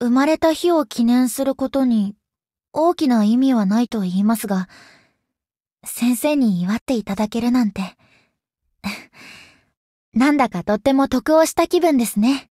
生まれた日を記念することに大きな意味はないと言いますが、先生に祝っていただけるなんて。なんだかとっても得をした気分ですね。